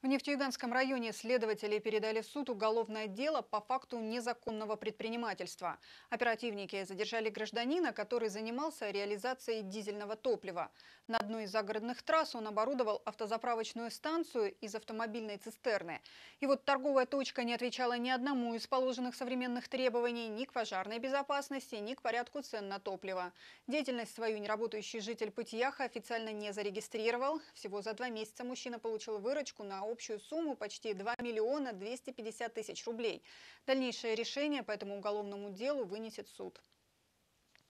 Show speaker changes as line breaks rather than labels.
В Нефтеюганском районе следователи передали в суд уголовное дело по факту незаконного предпринимательства. Оперативники задержали гражданина, который занимался реализацией дизельного топлива. На одной из загородных трасс он оборудовал автозаправочную станцию из автомобильной цистерны. И вот торговая точка не отвечала ни одному из положенных современных требований ни к пожарной безопасности, ни к порядку цен на топливо. Деятельность свою неработающий житель Пытьяха официально не зарегистрировал. Всего за два месяца мужчина получил выручку на общую сумму почти 2 миллиона 250 тысяч рублей. Дальнейшее решение по этому уголовному делу вынесет суд.